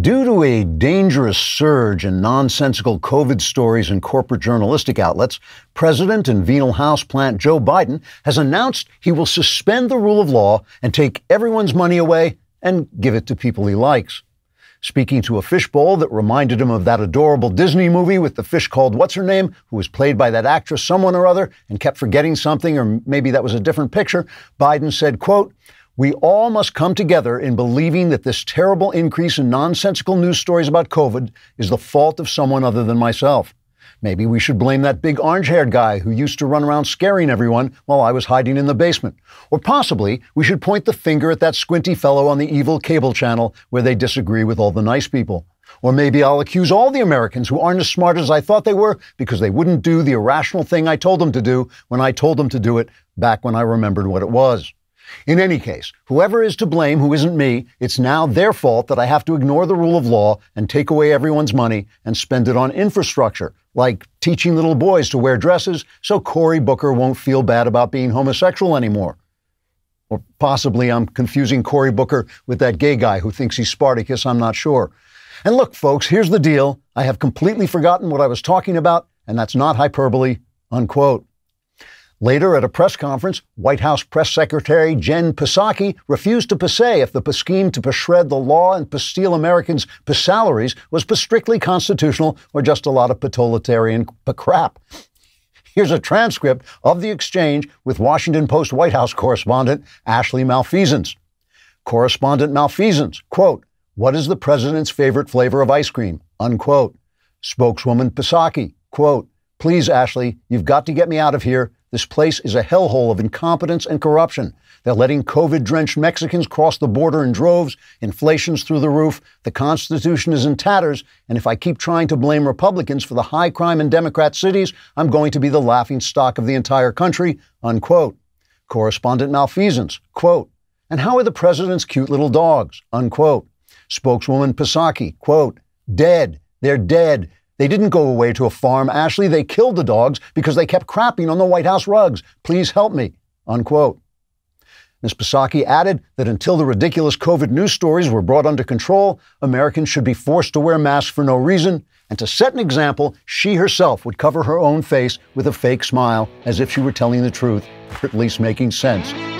Due to a dangerous surge in nonsensical COVID stories in corporate journalistic outlets, President and venal houseplant Joe Biden has announced he will suspend the rule of law and take everyone's money away and give it to people he likes. Speaking to a fishbowl that reminded him of that adorable Disney movie with the fish called What's Her Name, who was played by that actress, someone or other, and kept forgetting something, or maybe that was a different picture, Biden said, quote, we all must come together in believing that this terrible increase in nonsensical news stories about COVID is the fault of someone other than myself. Maybe we should blame that big orange haired guy who used to run around scaring everyone while I was hiding in the basement. Or possibly we should point the finger at that squinty fellow on the evil cable channel where they disagree with all the nice people. Or maybe I'll accuse all the Americans who aren't as smart as I thought they were because they wouldn't do the irrational thing I told them to do when I told them to do it back when I remembered what it was. In any case, whoever is to blame who isn't me, it's now their fault that I have to ignore the rule of law and take away everyone's money and spend it on infrastructure, like teaching little boys to wear dresses so Cory Booker won't feel bad about being homosexual anymore. Or possibly I'm confusing Cory Booker with that gay guy who thinks he's Spartacus, I'm not sure. And look, folks, here's the deal. I have completely forgotten what I was talking about, and that's not hyperbole, unquote. Later, at a press conference, White House Press Secretary Jen Psaki refused to say if the scheme to shred the law and steal Americans' salaries was strictly constitutional or just a lot of totalitarian crap. Here's a transcript of the exchange with Washington Post White House correspondent Ashley Malfeasance. Correspondent Malfeasance, quote, What is the president's favorite flavor of ice cream? Unquote. Spokeswoman Psaki, quote, Please, Ashley, you've got to get me out of here. This place is a hellhole of incompetence and corruption. They're letting COVID drenched Mexicans cross the border in droves, inflation's through the roof, the Constitution is in tatters, and if I keep trying to blame Republicans for the high crime in Democrat cities, I'm going to be the laughing stock of the entire country. Unquote. Correspondent malfeasance. Quote. And how are the president's cute little dogs? Unquote. Spokeswoman Psaki, quote, dead. They're dead. They didn't go away to a farm, Ashley. They killed the dogs because they kept crapping on the White House rugs. Please help me. Unquote. Ms. Psaki added that until the ridiculous COVID news stories were brought under control, Americans should be forced to wear masks for no reason. And to set an example, she herself would cover her own face with a fake smile as if she were telling the truth, or at least making sense